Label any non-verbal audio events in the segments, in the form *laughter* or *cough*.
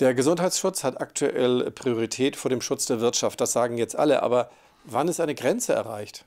Der Gesundheitsschutz hat aktuell Priorität vor dem Schutz der Wirtschaft. Das sagen jetzt alle. Aber wann ist eine Grenze erreicht?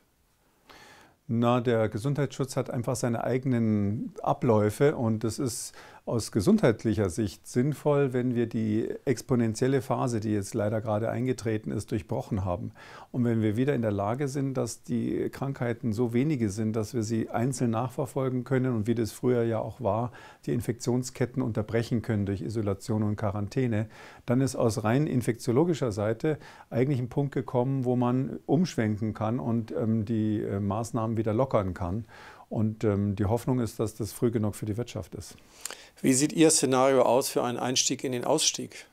Na, der Gesundheitsschutz hat einfach seine eigenen Abläufe und es ist aus gesundheitlicher Sicht sinnvoll, wenn wir die exponentielle Phase, die jetzt leider gerade eingetreten ist, durchbrochen haben. Und wenn wir wieder in der Lage sind, dass die Krankheiten so wenige sind, dass wir sie einzeln nachverfolgen können und wie das früher ja auch war, die Infektionsketten unterbrechen können durch Isolation und Quarantäne, dann ist aus rein infektiologischer Seite eigentlich ein Punkt gekommen, wo man umschwenken kann und ähm, die äh, Maßnahmen wieder lockern kann. Und ähm, die Hoffnung ist, dass das früh genug für die Wirtschaft ist. Wie sieht Ihr Szenario aus für einen Einstieg in den Ausstieg?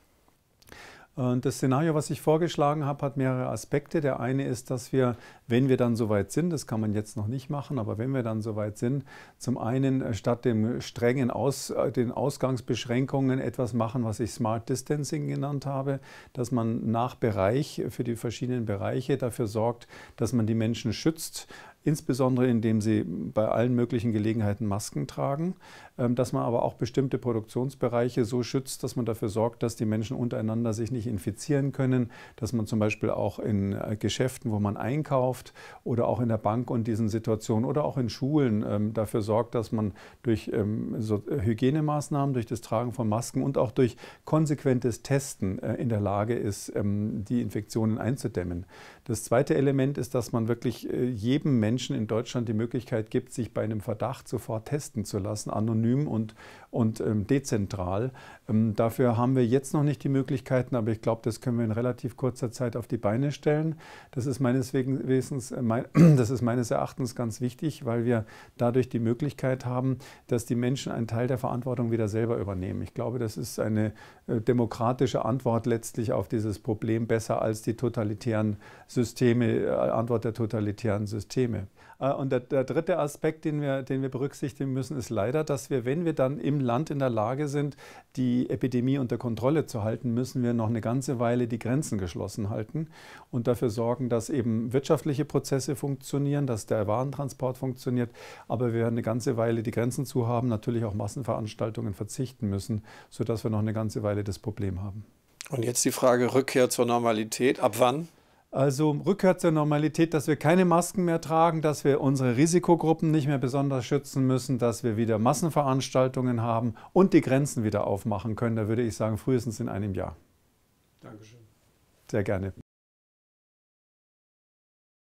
Äh, das Szenario, was ich vorgeschlagen habe, hat mehrere Aspekte. Der eine ist, dass wir, wenn wir dann soweit sind, das kann man jetzt noch nicht machen, aber wenn wir dann soweit sind, zum einen äh, statt dem strengen Aus, äh, den Ausgangsbeschränkungen etwas machen, was ich Smart Distancing genannt habe, dass man nach Bereich für die verschiedenen Bereiche dafür sorgt, dass man die Menschen schützt, insbesondere indem sie bei allen möglichen Gelegenheiten Masken tragen, ähm, dass man aber auch bestimmte Produktionsbereiche so schützt, dass man dafür sorgt, dass die Menschen untereinander sich nicht infizieren können, dass man zum Beispiel auch in äh, Geschäften, wo man einkauft oder auch in der Bank und diesen Situationen oder auch in Schulen ähm, dafür sorgt, dass man durch ähm, äh, Hygienemaßnahmen, durch das Tragen von Masken und auch durch konsequentes Testen äh, in der Lage ist, die Infektionen einzudämmen. Das zweite Element ist, dass man wirklich jedem Menschen Menschen in Deutschland die Möglichkeit gibt, sich bei einem Verdacht sofort testen zu lassen, anonym und, und ähm, dezentral. Ähm, dafür haben wir jetzt noch nicht die Möglichkeiten, aber ich glaube, das können wir in relativ kurzer Zeit auf die Beine stellen. Das ist meines, Wesens, äh, mein, *clears throat* das ist meines Erachtens ganz wichtig, weil wir dadurch die Möglichkeit haben, dass die Menschen einen Teil der Verantwortung wieder selber übernehmen. Ich glaube, das ist eine äh, demokratische Antwort letztlich auf dieses Problem, besser als die totalitären Systeme, äh, Antwort der totalitären Systeme. Probleme. Äh, und der, der, dritte Aspekt, den wir, den wir berücksichtigen müssen, ist leider, dass wir, wenn wir dann im Land in der Lage sind, die Epidemie unter Kontrolle zu halten, müssen wir noch eine ganze Weile die Grenzen geschlossen halten und dafür sorgen, dass eben wirtschaftliche Prozesse funktionieren, dass der Warentransport funktioniert. Aber wir werden eine ganze Weile die Grenzen zu haben, natürlich auch Massenveranstaltungen verzichten müssen, sodass wir noch eine ganze Weile das Problem haben. Und jetzt die Frage Rückkehr zur Normalität. Ab wann? Also Rückkehr zur Normalität, dass wir keine Masken mehr tragen, dass wir unsere Risikogruppen nicht mehr besonders schützen müssen, dass wir wieder Massenveranstaltungen haben und die Grenzen wieder aufmachen können. Da würde ich sagen, frühestens in einem Jahr. Dankeschön. Sehr gerne.